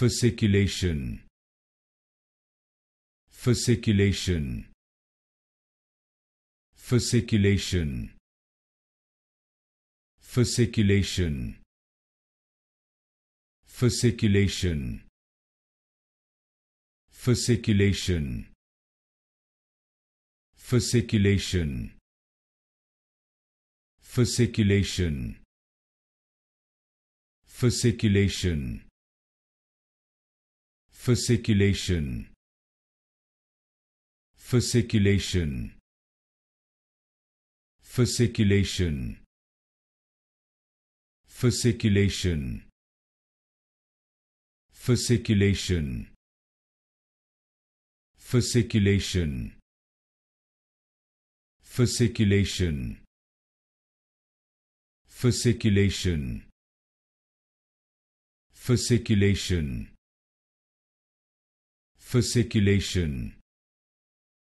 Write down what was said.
fasciculation fasciculation fasciculation fasciculation fasciculation fasciculation fasciculation fasciculation fasciculation fasciculation fasciculation fasciculation fasciculation fasciculation fasciculation fasciculation fasciculation fasciculation fasciculation.